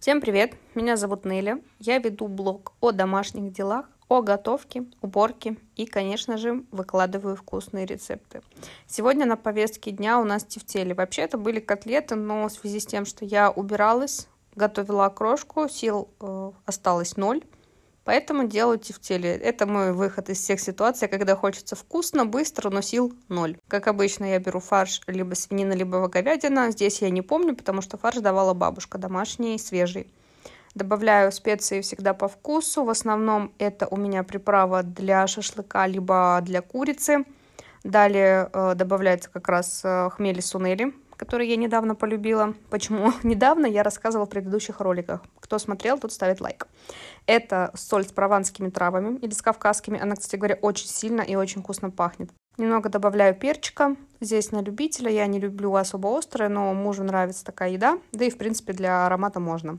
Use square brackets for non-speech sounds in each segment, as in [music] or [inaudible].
Всем привет! Меня зовут Неля. Я веду блог о домашних делах, о готовке, уборке и, конечно же, выкладываю вкусные рецепты. Сегодня на повестке дня у нас тефтели. Вообще это были котлеты, но в связи с тем, что я убиралась, готовила окрошку, сил э, осталось ноль – Поэтому делаю тефтели. Это мой выход из всех ситуаций, когда хочется вкусно, быстро, но сил ноль. Как обычно, я беру фарш либо свинина, либо говядина. Здесь я не помню, потому что фарш давала бабушка, домашний, свежий. Добавляю специи всегда по вкусу. В основном это у меня приправа для шашлыка, либо для курицы. Далее э, добавляется как раз э, хмели сунели который я недавно полюбила. Почему? [laughs] Недавно я рассказывала в предыдущих роликах. Кто смотрел, тот ставит лайк. Это соль с прованскими травами или с кавказскими. Она, кстати говоря, очень сильно и очень вкусно пахнет. Немного добавляю перчика. Здесь на любителя. Я не люблю особо острое, но мужу нравится такая еда. Да и, в принципе, для аромата можно.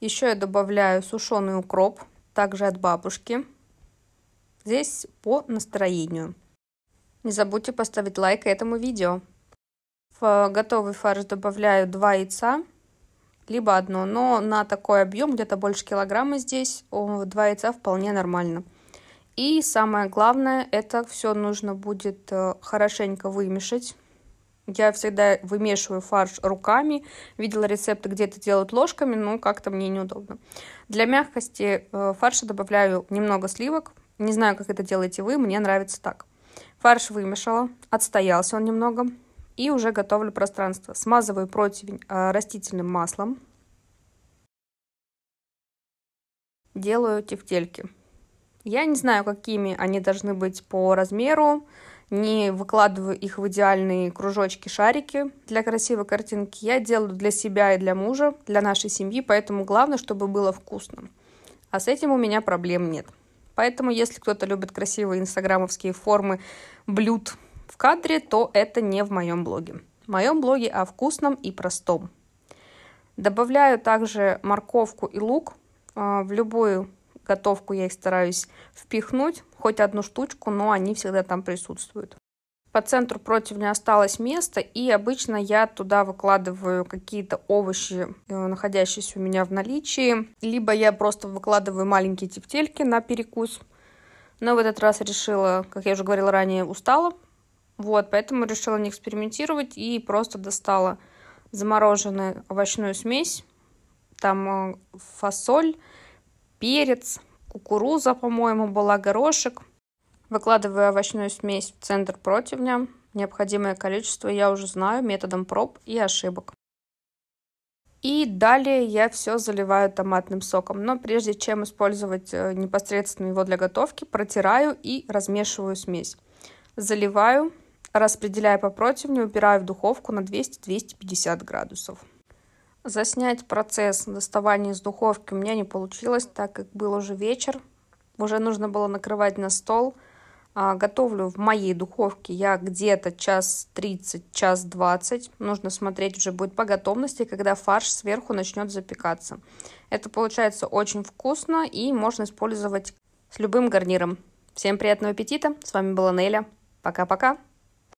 Еще я добавляю сушеный укроп, также от бабушки. Здесь по настроению. Не забудьте поставить лайк этому видео. Э, готовый фарш добавляю 2 яйца, либо одно, но на такой объем, где-то больше килограмма здесь, 2 яйца вполне нормально. И самое главное, это все нужно будет э, хорошенько вымешать. Я всегда вымешиваю фарш руками. Видела рецепты, где это делают ложками, но как-то мне неудобно. Для мягкости э, фарша добавляю немного сливок. Не знаю, как это делаете вы, мне нравится так. Фарш вымешала, отстоялся он немного. И уже готовлю пространство. Смазываю противень а, растительным маслом. Делаю тефтельки. Я не знаю, какими они должны быть по размеру, не выкладываю их в идеальные кружочки-шарики для красивой картинки. Я делаю для себя и для мужа, для нашей семьи, поэтому главное, чтобы было вкусно. А с этим у меня проблем нет. Поэтому, если кто-то любит красивые инстаграмовские формы блюд в кадре, то это не в моем блоге. В моем блоге о вкусном и простом. Добавляю также морковку и лук. А, в любую готовку я их стараюсь впихнуть, хоть одну штучку, но они всегда там присутствуют. По центру противня осталось место, и обычно я туда выкладываю какие-то овощи, э, находящиеся у меня в наличии. Либо я просто выкладываю маленькие тептельки на перекус. Но в этот раз решила, как я уже говорила ранее, устала, вот, поэтому решила не экспериментировать и просто достала замороженную овощную смесь. Там э, фасоль, перец, кукуруза, по-моему, была, горошек. Выкладываю овощную смесь в центр противня. Необходимое количество я уже знаю методом проб и ошибок. И далее я все заливаю томатным соком. Но прежде чем использовать э, непосредственно его для готовки, протираю и размешиваю смесь. Заливаю Распределяя по противню, убираю в духовку на 200-250 градусов. Заснять процесс доставания из духовки у меня не получилось, так как был уже вечер. Уже нужно было накрывать на стол. А, готовлю в моей духовке я где-то час 30, час 20. Нужно смотреть уже будет по готовности, когда фарш сверху начнет запекаться. Это получается очень вкусно и можно использовать с любым гарниром. Всем приятного аппетита. С вами была Неля. Пока-пока.